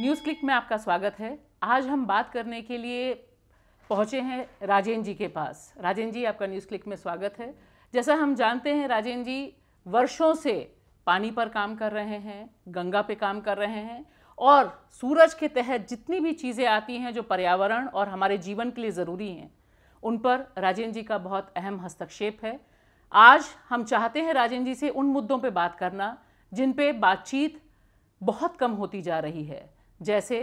News click में आपका स्वागत है आज हम बात करने के लिए पहुँचे हैं राजेंद्र जी के पास राजेंद्र जी आपका न्यूज़ क्लिक में स्वागत है जैसा हम जानते हैं राजेंद्र जी वर्षों से पानी पर काम कर रहे हैं गंगा पे काम कर रहे हैं और सूरज के तहत जितनी भी चीज़ें आती हैं जो पर्यावरण और हमारे जीवन के लिए ज़रूरी हैं उन पर राजेंद्र जी का बहुत अहम हस्तक्षेप है आज हम चाहते हैं राजेंद्र जी से उन मुद्दों पर बात करना जिन पर बातचीत बहुत कम होती जा रही है जैसे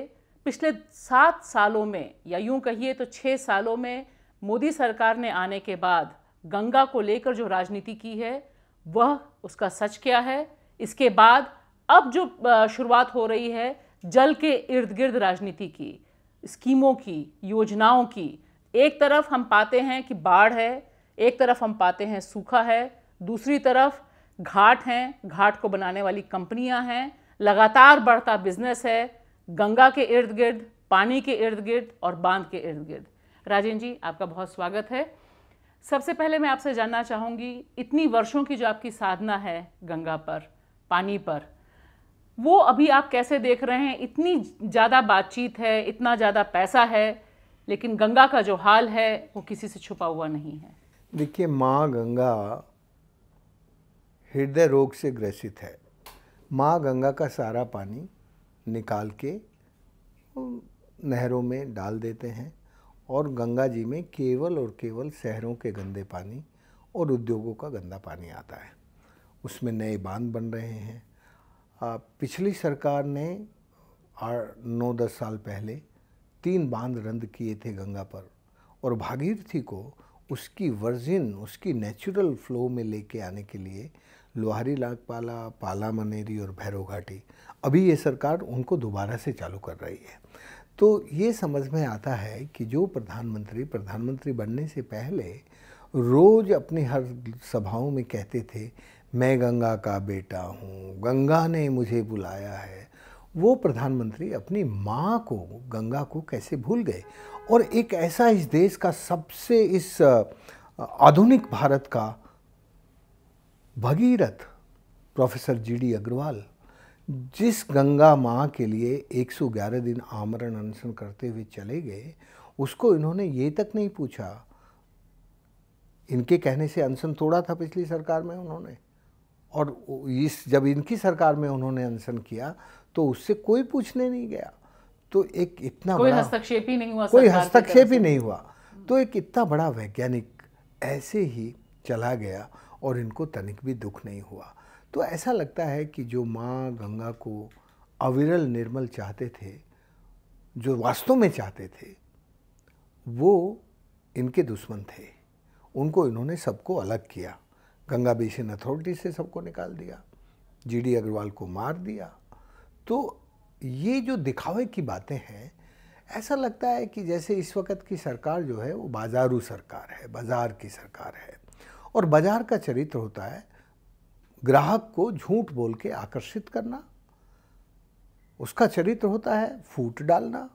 पिछले सात सालों में या यूं कहिए तो छः सालों में मोदी सरकार ने आने के बाद गंगा को लेकर जो राजनीति की है वह उसका सच क्या है इसके बाद अब जो शुरुआत हो रही है जल के इर्द गिर्द राजनीति की स्कीमों की योजनाओं की एक तरफ हम पाते हैं कि बाढ़ है एक तरफ हम पाते हैं सूखा है दूसरी तरफ घाट हैं घाट को बनाने वाली कंपनियां हैं लगातार बढ़ता बिजनेस है गंगा के इर्द गिर्द पानी के इर्द गिर्द और बांध के इर्द गिर्द राजेंद्र जी आपका बहुत स्वागत है सबसे पहले मैं आपसे जानना चाहूँगी इतनी वर्षों की जो आपकी साधना है गंगा पर पानी पर वो अभी आप कैसे देख रहे हैं इतनी ज़्यादा बातचीत है इतना ज़्यादा पैसा है लेकिन गंगा का जो हाल है वो किसी से छुपा हुआ नहीं है देखिए माँ गंगा हृदय रोग से ग्रसित है माँ गंगा का सारा पानी निकाल के नहरों में डाल देते हैं और गंगा जी में केवल और केवल शहरों के गंदे पानी और उद्योगों का गंदा पानी आता है उसमें नए बांध बन रहे हैं पिछली सरकार ने नौ दस साल पहले तीन बांध रंद किए थे गंगा पर और भागीरथी को उसकी वर्जिन उसकी नेचुरल फ्लो में लेके आने के लिए लोहारी लागपाला पाला मनेरी और भैरव घाटी अभी ये सरकार उनको दोबारा से चालू कर रही है तो ये समझ में आता है कि जो प्रधानमंत्री प्रधानमंत्री बनने से पहले रोज़ अपनी हर सभाओं में कहते थे मैं गंगा का बेटा हूँ गंगा ने मुझे बुलाया है वो प्रधानमंत्री अपनी माँ को गंगा को कैसे भूल गए और एक ऐसा इस देश का सबसे इस आधुनिक भारत का Bhagirath professor G D Agrawal जिस गंगा माँ के लिए 111 दिन आमरण अनशन करते हुए चले गए उसको इन्होंने ये तक नहीं पूछा इनके कहने से अनशन तोड़ा था पिछली सरकार में उन्होंने और इस जब इनकी सरकार में उन्होंने अनशन किया तो उससे कोई पूछने नहीं गया तो एक इतना कोई हस्तक्षेप ही नहीं हुआ कोई हस्तक्षेप ही नहीं हुआ तो एक इतना बड़ा वैज्ञानिक ऐसे ही चला गया और इनको तनिक भी दुख नहीं हुआ तो ऐसा लगता है कि जो माँ गंगा को अविरल निर्मल चाहते थे जो वास्तव में चाहते थे वो इनके दुश्मन थे उनको इन्होंने सबको अलग किया गंगा बेसिन अथॉरिटी से सबको निकाल दिया जीडी अग्रवाल को मार दिया तो ये जो दिखावे की बातें हैं ऐसा लगता है कि जैसे इस वक्त की सरकार जो है वो बाजारू सरकार है बाज़ार की सरकार है और बाजार का चरित्र होता है ग्राहक को झूठ बोल के आकर्षित करना उसका चरित्र होता है फूट डालना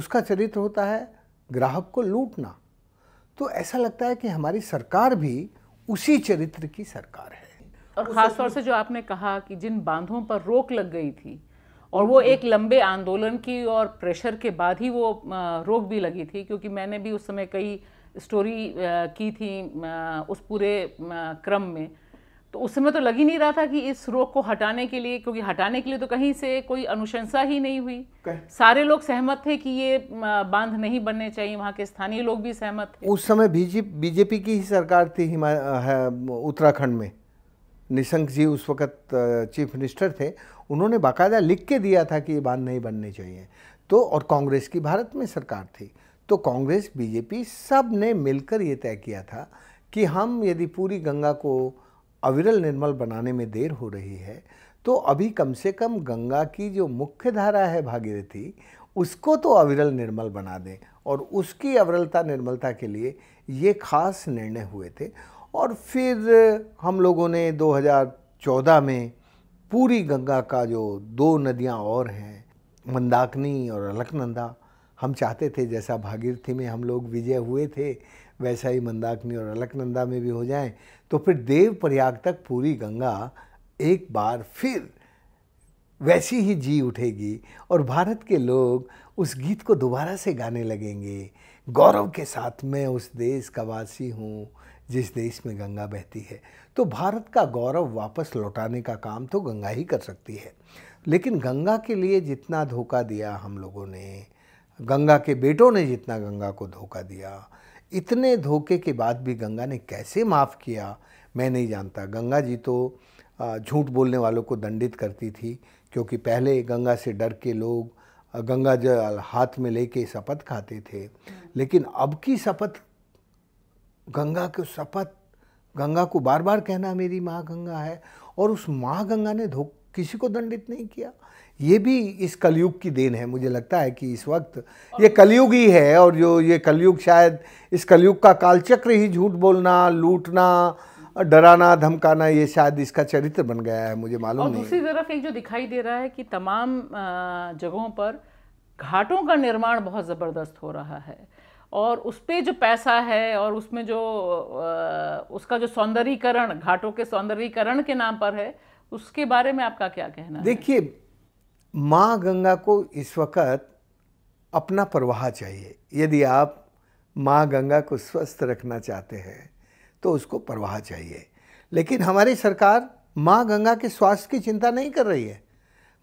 उसका चरित्र होता है ग्राहक को लूटना तो ऐसा लगता है कि हमारी सरकार भी उसी चरित्र की सरकार है और ख़ासतौर से जो आपने कहा कि जिन बांधों पर रोक लग गई थी और वो एक लंबे आंदोलन की और प्रेशर के बाद ही वो रोक भी लगी थी क्योंकि मैंने भी उस समय कई स्टोरी uh, की थी uh, उस पूरे uh, क्रम में तो उस समय तो लग ही नहीं रहा था कि इस रोग को हटाने के लिए क्योंकि हटाने के लिए तो कहीं से कोई अनुशंसा ही नहीं हुई okay. सारे लोग सहमत थे कि ये बांध नहीं बनने चाहिए वहाँ के स्थानीय लोग भी सहमत थे उस समय बीजेपी की ही सरकार थी उत्तराखंड में निशंक जी उस वक्त चीफ मिनिस्टर थे उन्होंने बाकायदा लिख के दिया था कि ये बांध नहीं बनने चाहिए तो और कांग्रेस की भारत में सरकार थी तो कांग्रेस बीजेपी सब ने मिलकर ये तय किया था कि हम यदि पूरी गंगा को अविरल निर्मल बनाने में देर हो रही है तो अभी कम से कम गंगा की जो मुख्य धारा है भागीरथी उसको तो अविरल निर्मल बना दें और उसकी अविरलता निर्मलता के लिए ये खास निर्णय हुए थे और फिर हम लोगों ने 2014 में पूरी गंगा का जो दो नदियाँ और हैं मंदाकिनी और अलकनंदा हम चाहते थे जैसा भागीरथी में हम लोग विजय हुए थे वैसा ही मंदाकिनी और अलकनंदा में भी हो जाए तो फिर देव प्रयाग तक पूरी गंगा एक बार फिर वैसी ही जी उठेगी और भारत के लोग उस गीत को दोबारा से गाने लगेंगे गौरव के साथ मैं उस देश का वासी हूँ जिस देश में गंगा बहती है तो भारत का गौरव वापस लौटाने का काम तो गंगा ही कर सकती है लेकिन गंगा के लिए जितना धोखा दिया हम लोगों ने गंगा के बेटों ने जितना गंगा को धोखा दिया इतने धोखे के बाद भी गंगा ने कैसे माफ़ किया मैं नहीं जानता गंगा जी तो झूठ बोलने वालों को दंडित करती थी क्योंकि पहले गंगा से डर के लोग गंगा जल हाथ में लेके शपथ खाते थे लेकिन अब की शपथ गंगा को शपथ गंगा को बार बार कहना मेरी माँ गंगा है और उस माँ गंगा ने धो किसी को दंडित नहीं किया ये भी इस कलयुग की देन है मुझे लगता है कि इस वक्त ये कलयुग ही है और जो ये कलयुग शायद इस कलयुग का कालचक्र ही झूठ बोलना लूटना डराना धमकाना ये शायद इसका चरित्र बन गया है मुझे मालूम नहीं दूसरी तरफ एक जो दिखाई दे रहा है कि तमाम जगहों पर घाटों का निर्माण बहुत ज़बरदस्त हो रहा है और उस पर जो पैसा है और उसमें जो उसका जो सौंदर्यीकरण घाटों के सौंदर्यीकरण के नाम पर है उसके बारे में आपका क्या कहना देखिए माँ गंगा को इस वक्त अपना प्रवाह चाहिए यदि आप माँ गंगा को स्वस्थ रखना चाहते हैं तो उसको प्रवाह चाहिए लेकिन हमारी सरकार माँ गंगा के स्वास्थ्य की चिंता नहीं कर रही है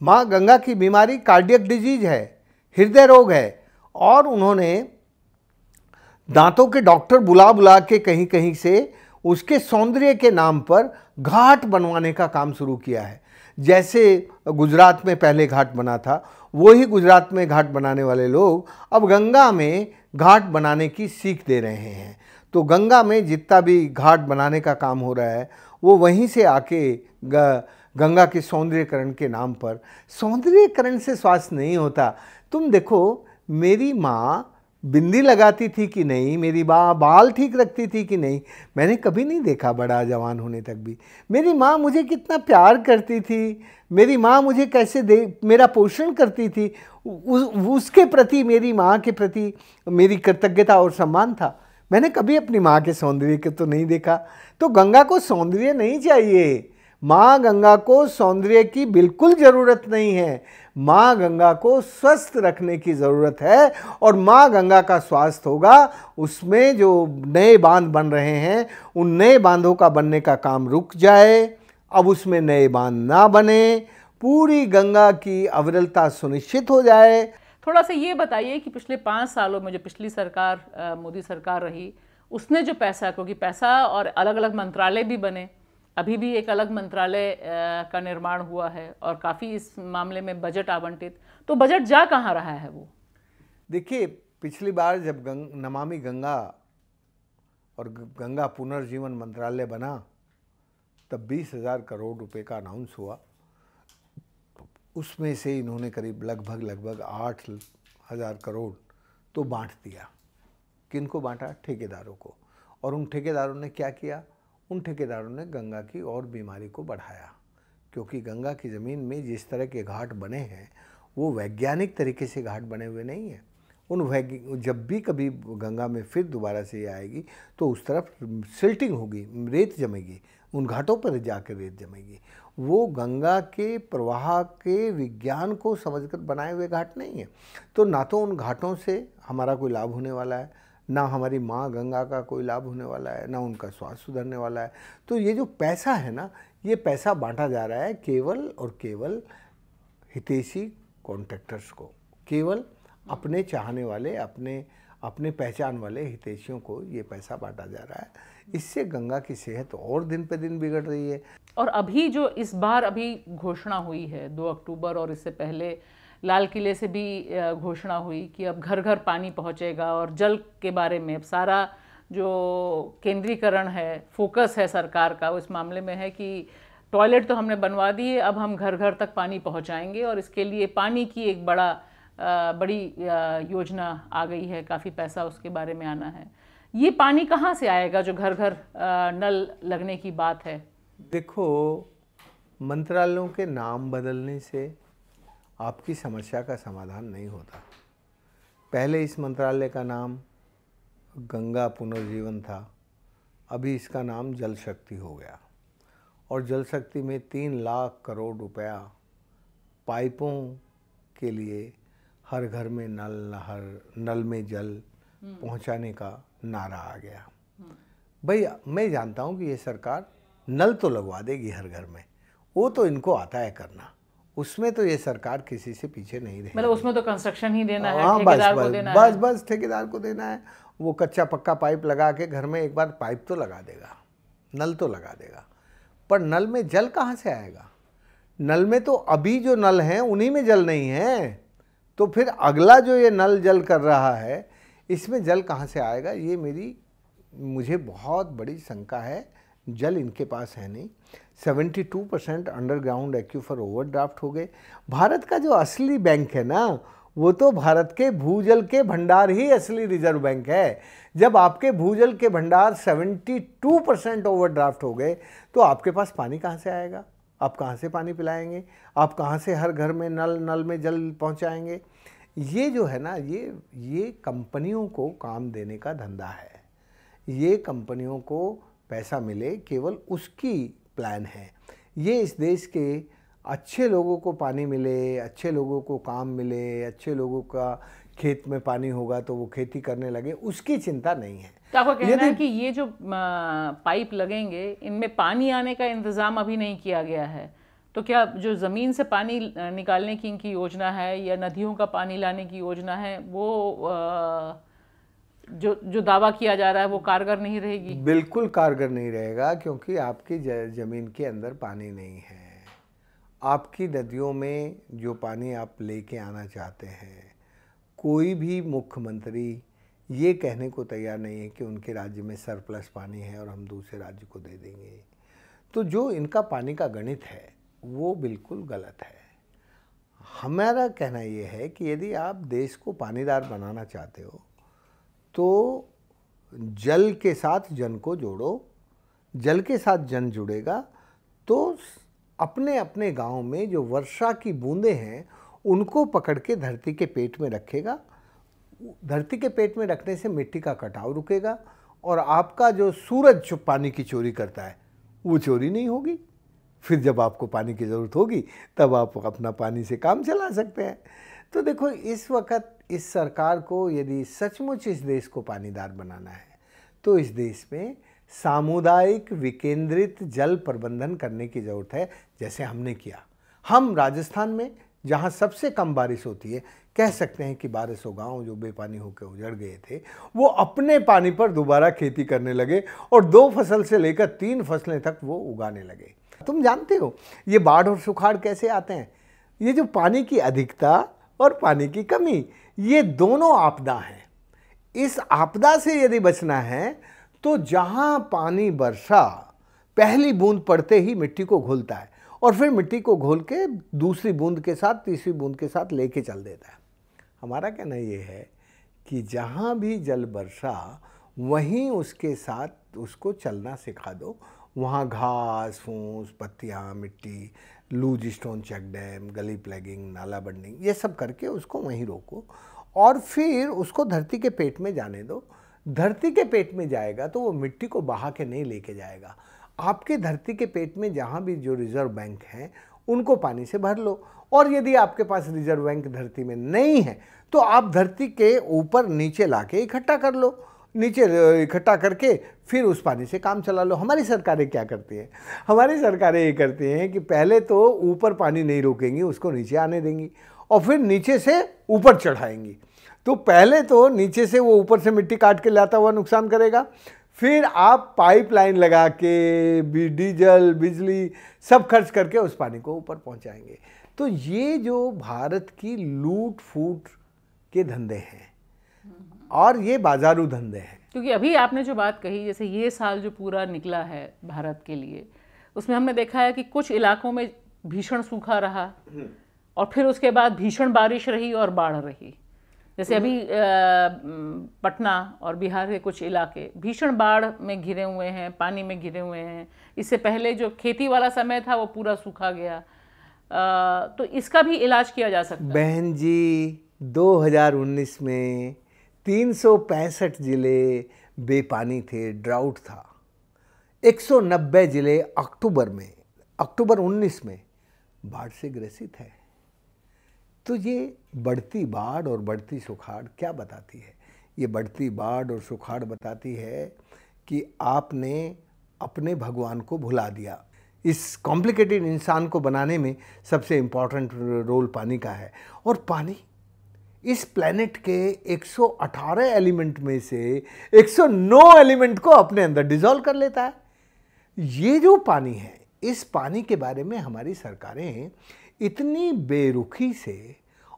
माँ गंगा की बीमारी कार्डियक डिजीज है हृदय रोग है और उन्होंने दांतों के डॉक्टर बुला बुला के कहीं कहीं से उसके सौंदर्य के नाम पर घाट बनवाने का काम शुरू किया है जैसे गुजरात में पहले घाट बना था वही गुजरात में घाट बनाने वाले लोग अब गंगा में घाट बनाने की सीख दे रहे हैं तो गंगा में जितना भी घाट बनाने का काम हो रहा है वो वहीं से आके गंगा के सौंदर्यकरण के नाम पर सौंदर्यकरण से स्वास्थ्य नहीं होता तुम देखो मेरी माँ बिंदी लगाती थी कि नहीं मेरी बा बाल ठीक रखती थी कि नहीं मैंने कभी नहीं देखा बड़ा जवान होने तक भी मेरी माँ मुझे कितना प्यार करती थी मेरी माँ मुझे कैसे दे मेरा पोषण करती थी उ, उसके प्रति मेरी माँ के प्रति मेरी कृतज्ञता और सम्मान था मैंने कभी अपनी माँ के सौंदर्य को तो नहीं देखा तो गंगा को सौंदर्य नहीं चाहिए माँ गंगा को सौंदर्य की बिल्कुल ज़रूरत नहीं है माँ गंगा को स्वस्थ रखने की ज़रूरत है और माँ गंगा का स्वास्थ्य होगा उसमें जो नए बांध बन रहे हैं उन नए बांधों का बनने का काम रुक जाए अब उसमें नए बांध ना बने पूरी गंगा की अविरलता सुनिश्चित हो जाए थोड़ा सा ये बताइए कि पिछले पाँच सालों में जो पिछली सरकार मोदी सरकार रही उसने जो पैसा क्योंकि पैसा और अलग अलग मंत्रालय भी बने अभी भी एक अलग मंत्रालय का निर्माण हुआ है और काफ़ी इस मामले में बजट आवंटित तो बजट जा कहाँ रहा है वो देखिए पिछली बार जब गंग नमामि गंगा और गंगा पुनर्जीवन मंत्रालय बना तब बीस हज़ार करोड़ रुपए का अनाउंस हुआ उसमें से इन्होंने करीब लगभग लगभग आठ हज़ार करोड़ तो बांट दिया किनको बांटा ठेकेदारों को और उन ठेकेदारों ने क्या किया उन ठेकेदारों ने गंगा की और बीमारी को बढ़ाया क्योंकि गंगा की ज़मीन में जिस तरह के घाट बने हैं वो वैज्ञानिक तरीके से घाट बने हुए नहीं हैं उन जब भी कभी गंगा में फिर दोबारा से आएगी तो उस तरफ सिल्टिंग होगी रेत जमेगी उन घाटों पर जाकर रेत जमेगी वो गंगा के प्रवाह के विज्ञान को समझकर बनाए हुए घाट नहीं है तो ना तो उन घाटों से हमारा कोई लाभ होने वाला है ना हमारी माँ गंगा का कोई लाभ होने वाला है ना उनका स्वास्थ्य सुधरने वाला है तो ये जो पैसा है ना ये पैसा बांटा जा रहा है केवल और केवल हितेशी कॉन्ट्रैक्टर्स को केवल अपने चाहने वाले अपने अपने पहचान वाले हितेशियों को ये पैसा बांटा जा रहा है इससे गंगा की सेहत और दिन पे दिन बिगड़ रही है और अभी जो इस बार अभी घोषणा हुई है दो अक्टूबर और इससे पहले लाल किले से भी घोषणा हुई कि अब घर घर पानी पहुँचेगा और जल के बारे में अब सारा जो केंद्रीकरण है फोकस है सरकार का उस मामले में है कि टॉयलेट तो हमने बनवा दिए अब हम घर घर तक पानी पहुँचाएंगे और इसके लिए पानी की एक बड़ा बड़ी योजना आ गई है काफ़ी पैसा उसके बारे में आना है ये पानी कहाँ से आएगा जो घर घर नल लगने की बात है देखो मंत्रालयों के नाम बदलने से आपकी समस्या का समाधान नहीं होता पहले इस मंत्रालय का नाम गंगा पुनर्जीवन था अभी इसका नाम जल शक्ति हो गया और जल शक्ति में तीन लाख करोड़ रुपया पाइपों के लिए हर घर में नल नहर नल में जल हम्म। पहुंचाने का नारा आ गया हम्म। भाई मैं जानता हूं कि ये सरकार नल तो लगवा देगी हर घर में वो तो इनको आता है करना उसमें तो ये सरकार किसी से पीछे नहीं मतलब रही मतलब उसमें तो कंस्ट्रक्शन ही देना है हाँ, ठेकेदार को देना बस बस ठेकेदार को देना है वो कच्चा पक्का पाइप लगा के घर में एक बार पाइप तो लगा देगा नल तो लगा देगा पर नल में जल कहाँ से आएगा नल में तो अभी जो नल हैं उन्हीं में जल नहीं है तो फिर अगला जो ये नल जल कर रहा है इसमें जल कहाँ से आएगा ये मेरी मुझे बहुत बड़ी शंका है जल इनके पास है नहीं 72 परसेंट अंडरग्राउंड एक्यूफर ओवरड्राफ्ट हो गए भारत का जो असली बैंक है ना वो तो भारत के भूजल के भंडार ही असली रिजर्व बैंक है जब आपके भूजल के भंडार 72 परसेंट ओवरड्राफ्ट हो गए तो आपके पास पानी कहाँ से आएगा आप कहाँ से पानी पिलाएंगे आप कहाँ से हर घर में नल नल में जल पहुँचाएंगे ये जो है ना ये ये कंपनियों को काम देने का धंधा है ये कंपनियों को पैसा मिले केवल उसकी प्लान है ये इस देश के अच्छे लोगों को पानी मिले अच्छे लोगों को काम मिले अच्छे लोगों का खेत में पानी होगा तो वो खेती करने लगे उसकी चिंता नहीं है तो कहना है कि ये जो पाइप लगेंगे इनमें पानी आने का इंतज़ाम अभी नहीं किया गया है तो क्या जो ज़मीन से पानी निकालने की इनकी योजना है या नदियों का पानी लाने की योजना है वो आ, जो जो दावा किया जा रहा है वो कारगर नहीं रहेगी बिल्कुल कारगर नहीं रहेगा क्योंकि आपकी ज़मीन के अंदर पानी नहीं है आपकी नदियों में जो पानी आप लेके आना चाहते हैं कोई भी मुख्यमंत्री ये कहने को तैयार नहीं है कि उनके राज्य में सरप्लस पानी है और हम दूसरे राज्य को दे देंगे तो जो इनका पानी का गणित है वो बिल्कुल गलत है हमारा कहना ये है कि यदि आप देश को पानीदार बनाना चाहते हो तो जल के साथ जन को जोड़ो जल के साथ जन जुड़ेगा तो अपने अपने गांव में जो वर्षा की बूंदें हैं उनको पकड़ के धरती के पेट में रखेगा धरती के पेट में रखने से मिट्टी का कटाव रुकेगा और आपका जो सूरज जो पानी की चोरी करता है वो चोरी नहीं होगी फिर जब आपको पानी की ज़रूरत होगी तब आप अपना पानी से काम चला सकते हैं तो देखो इस वक्त इस सरकार को यदि सचमुच इस देश को पानीदार बनाना है तो इस देश में सामुदायिक विकेंद्रित जल प्रबंधन करने की ज़रूरत है जैसे हमने किया हम राजस्थान में जहाँ सबसे कम बारिश होती है कह सकते हैं कि बारिश हो गाँव जो बेपानी होकर उजड़ गए थे वो अपने पानी पर दोबारा खेती करने लगे और दो फसल से लेकर तीन फसलें तक वो उगाने लगे तुम जानते हो ये बाढ़ और सुखाड़ कैसे आते हैं ये जो पानी की अधिकता और पानी की कमी ये दोनों आपदा हैं इस आपदा से यदि बचना है तो जहाँ पानी बरसा पहली बूंद पड़ते ही मिट्टी को घोलता है और फिर मिट्टी को घोल के दूसरी बूंद के साथ तीसरी बूंद के साथ लेके चल देता है हमारा कहना ये है कि जहाँ भी जल बरसा वहीं उसके साथ उसको चलना सिखा दो वहाँ घास फूस पत्तियाँ मिट्टी loose stone check dam gully plugging नाला बंडिंग ये सब करके उसको वहीं रोको और फिर उसको धरती के पेट में जाने दो धरती के पेट में जाएगा तो वो मिट्टी को बहा के नहीं लेके जाएगा आपके धरती के पेट में जहाँ भी जो रिज़र्व बैंक हैं उनको पानी से भर लो और यदि आपके पास रिज़र्व बैंक धरती में नहीं है तो आप धरती के ऊपर नीचे ला के इकट्ठा कर लो नीचे इकट्ठा करके फिर उस पानी से काम चला लो हमारी सरकारें क्या करती हैं हमारी सरकारें ये करती हैं कि पहले तो ऊपर पानी नहीं रोकेंगी उसको नीचे आने देंगी और फिर नीचे से ऊपर चढ़ाएंगी तो पहले तो नीचे से वो ऊपर से मिट्टी काट के लाता हुआ नुकसान करेगा फिर आप पाइपलाइन लगा के डीजल बिजली सब खर्च करके उस पानी को ऊपर पहुंचाएंगे तो ये जो भारत की लूट फूट के धंधे हैं और ये बाजारू धंधे हैं क्योंकि अभी आपने जो बात कही जैसे ये साल जो पूरा निकला है भारत के लिए उसमें हमने देखा है कि कुछ इलाकों में भीषण सूखा रहा हम्म। और फिर उसके बाद भीषण बारिश रही और बाढ़ रही जैसे अभी हम्म। पटना और बिहार के कुछ इलाके भीषण बाढ़ में घिरे हुए हैं पानी में घिरे हुए हैं इससे पहले जो खेती वाला समय था वो पूरा सूखा गया आ, तो इसका भी इलाज किया जा सकता है बहन जी 2019 में तीन जिले बेपानी थे ड्राउट था 190 जिले अक्टूबर में अक्टूबर 19 में बाढ़ से ग्रसित है तो ये बढ़ती बाढ़ और बढ़ती सुखाड़ क्या बताती है ये बढ़ती बाढ़ और सुखाड़ बताती है कि आपने अपने भगवान को भुला दिया इस कॉम्प्लिकेटेड इंसान को बनाने में सबसे इम्पॉर्टेंट रोल पानी का है और पानी इस प्लैनेट के 118 एलिमेंट में से 109 एलिमेंट को अपने अंदर डिजोल्व कर लेता है ये जो पानी है इस पानी के बारे में हमारी सरकारें इतनी बेरुखी से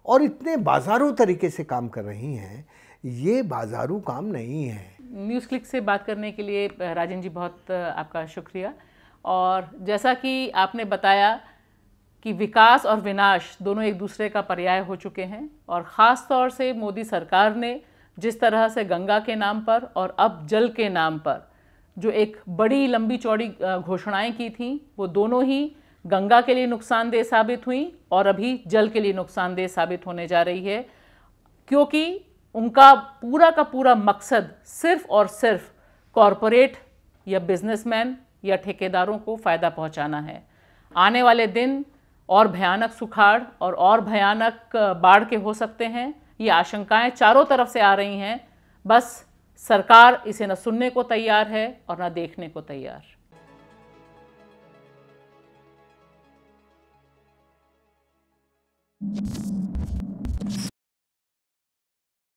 और इतने बाजारू तरीके से काम कर रही हैं ये बाजारू काम नहीं है न्यूज़ क्लिक से बात करने के लिए राजन जी बहुत आपका शुक्रिया और जैसा कि आपने बताया कि विकास और विनाश दोनों एक दूसरे का पर्याय हो चुके हैं और ख़ास तौर से मोदी सरकार ने जिस तरह से गंगा के नाम पर और अब जल के नाम पर जो एक बड़ी लंबी चौड़ी घोषणाएं की थी वो दोनों ही गंगा के लिए नुकसानदेह साबित हुई और अभी जल के लिए नुकसानदेह साबित होने जा रही है क्योंकि उनका पूरा का पूरा मकसद सिर्फ और सिर्फ कॉरपोरेट या बिजनेसमैन या ठेकेदारों को फ़ायदा पहुंचाना है आने वाले दिन और भयानक सुखाड़ और और भयानक बाढ़ के हो सकते हैं ये आशंकाएं चारों तरफ से आ रही हैं बस सरकार इसे न सुनने को तैयार है और न देखने को तैयार Thank you.